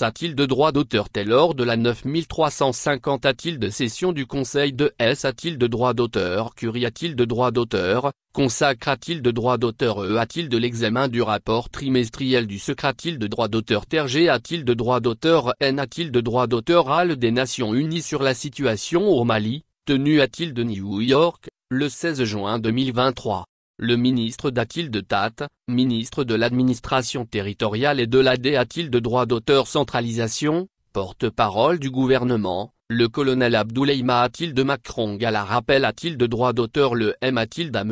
A-t-il de droit d'auteur tel lors de la 9350 A-t-il de session du Conseil de S A-t-il de droit d'auteur Curie A-t-il de droit d'auteur Consacre t il de droit d'auteur E A-t-il de l'examen du rapport trimestriel du secret t il de droit d'auteur TERG A-t-il de droit d'auteur N A-t-il de droit d'auteur hall des Nations Unies sur la situation au Mali, tenu A-t-il de New York, le 16 juin 2023 le ministre de Tate, ministre de l'administration territoriale et de la a-t-il de droit d'auteur centralisation, porte-parole du gouvernement, le colonel Maatil de Macron Gala rappelle de droit d'auteur le M Athilde à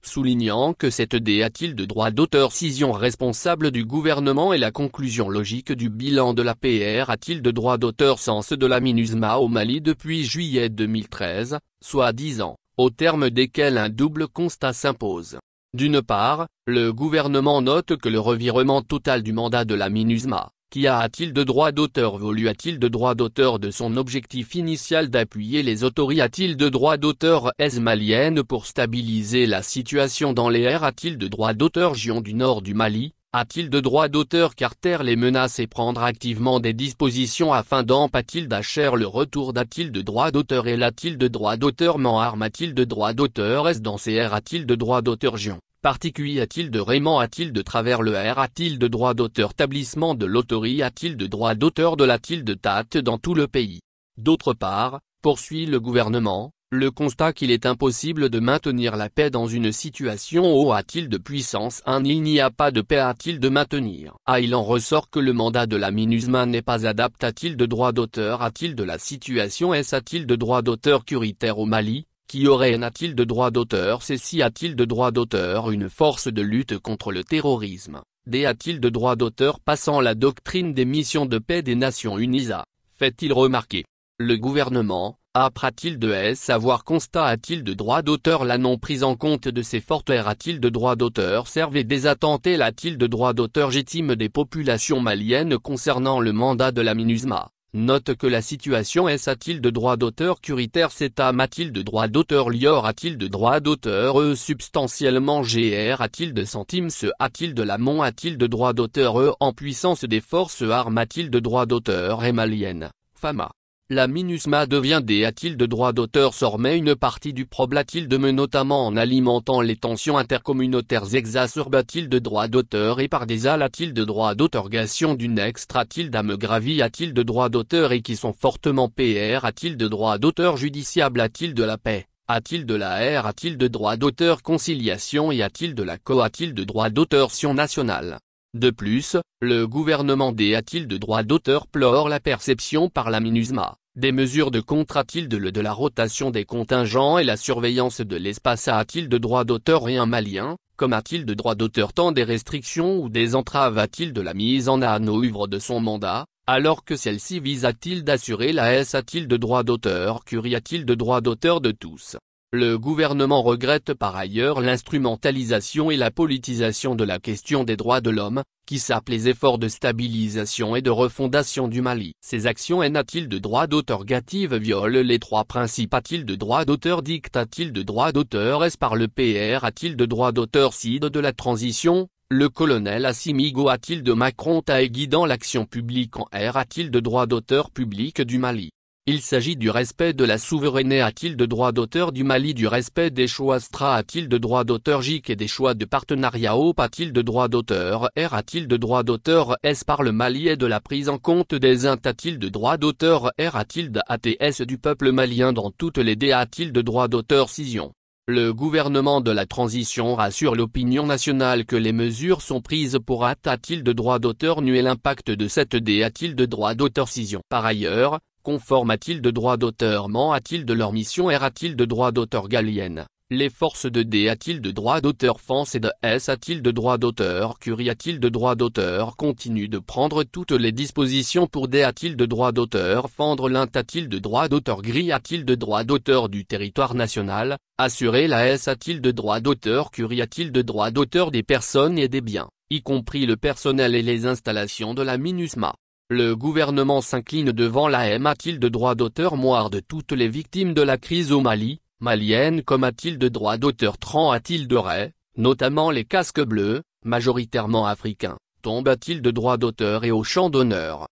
soulignant que cette D de droit d'auteur scission responsable du gouvernement et la conclusion logique du bilan de la PR de droit d'auteur sens de la MINUSMA au Mali depuis juillet 2013, soit 10 ans au terme desquels un double constat s'impose. D'une part, le gouvernement note que le revirement total du mandat de la MINUSMA, qui a-t-il de droit d'auteur voulu a-t-il de droit d'auteur de son objectif initial d'appuyer les autorités a-t-il de droit d'auteur esmaliennes pour stabiliser la situation dans les airs a-t-il de droit d'auteur gion du nord du Mali, a-t-il de droit d'auteur Carter les menaces et prendre activement des dispositions afin pas-t-il d'achère le retour d'a-t-il de droit d'auteur et l'a-t-il de droit d'auteur arme a-t-il de droit d'auteur S dans CR a-t-il de droit d'auteur Gion Particulier a-t-il de Raymond a-t-il de travers le R a-t-il de droit d'auteur Tablissement de l'autorité a-t-il de droit d'auteur de la-t-il de Tate dans tout le pays D'autre part, poursuit le gouvernement, le constat qu'il est impossible de maintenir la paix dans une situation où a-t-il de puissance un Il n'y a pas de paix a-t-il de maintenir Ah il en ressort que le mandat de la MINUSMA n'est pas adapté a-t-il de droit d'auteur a-t-il de la situation s a-t-il de droit d'auteur curitaire au Mali qui aurait a t il de droit d'auteur C'est si a-t-il de droit d'auteur une force de lutte contre le terrorisme D a-t-il de droit d'auteur passant la doctrine des missions de paix des Nations Unies a, fait-il remarquer. Le gouvernement, a il de S AVOIR constat a-t-il de droit d'auteur la non prise en compte de SES forteurs a-t-il de droit d'auteur servait des ATTENTES l'a-t-il de droit d'auteur légitime des populations maliennes concernant le mandat de la MINUSMA Note que la situation S a-t-il de droit d'auteur curitaire CETA a-t-il de droit d'auteur Lior a-t-il de droit d'auteur E substantiellement GR a-t-il de centimes ce a-t-il de l'amont a-t-il de droit d'auteur E en puissance des forces armes a-t-il de droit d'auteur et malienne FAMA la MINUSMA devient des a-t-il de droit d'auteur sormet une partie du problème a-t-il de me notamment en alimentant les tensions intercommunautaires exacerbat t il de droit d'auteur et par des al a-t-il de droits Gation d'une extra a-t-il d'âme gravie a-t-il de droit d'auteur et qui sont fortement PR a-t-il de droit d'auteur judiciable a-t-il de la paix a-t-il de la R a-t-il de droit d'auteur conciliation et a-t-il de la co a-t-il de droit d'auteur sion nationale de plus, le gouvernement des a-t-il de droit d'auteur plore la perception par la MINUSMA, des mesures de contre a-t-il de le de la rotation des contingents et la surveillance de l'espace a-t-il de droit d'auteur et malien, comme a-t-il de droit d'auteur tant des restrictions ou des entraves a-t-il de la mise en œuvre de son mandat, alors que celle-ci vise à-t-il d'assurer la S a-t-il de droit d'auteur curie a-t-il de droit d'auteur de tous le gouvernement regrette par ailleurs l'instrumentalisation et la politisation de la question des droits de l'homme, qui sape les efforts de stabilisation et de refondation du Mali. Ces actions na a-t-il de droit d'auteur Gative violent les trois principes a-t-il de droit d'auteur dicte t il de droit d'auteur est-ce par le PR a-t-il de droit d'auteur Cide de la transition le colonel Assimigo a-t-il de Macron tae guidant l'action publique en R a-t-il de droit d'auteur public du Mali il s'agit du respect de la souveraineté a-t-il de droit d'auteur du Mali du respect des choix a-t-il de droit d'auteur JIC et des choix de partenariat OP a-t-il de droit d'auteur R a-t-il de droit d'auteur S par le Mali et de la prise en compte des INT a-t-il de droit d'auteur R de ATS du peuple malien dans toutes les a-t-il de droit d'auteur Cision. Le gouvernement de la transition rassure l'opinion nationale que les mesures sont prises pour a-t-il de droit d'auteur et l'impact de cette a-t-il de droit d'auteur Cision. Par ailleurs, Conforme a-t-il de droit d'auteur ment a-t-il de leur mission R a-t-il de droit d'auteur galienne Les forces de D a-t-il de droit d'auteur France et de S a-t-il de droit d'auteur Curie a-t-il de droit d'auteur Continue de prendre toutes les dispositions pour D a-t-il de droit d'auteur Fendre l'int a-t-il de droit d'auteur Gris a-t-il de droit d'auteur du territoire national Assurer la S a-t-il de droit d'auteur Curie a-t-il de droit d'auteur des personnes et des biens, y compris le personnel et les installations de la MINUSMA le gouvernement s'incline devant la a-t-il de droit d'auteur moire de toutes les victimes de la crise au Mali, malienne comme a-t-il de droit d'auteur Tran a-t-il de Ray, notamment les casques bleus, majoritairement africains, tombe t il de droit d'auteur et au champ d'honneur,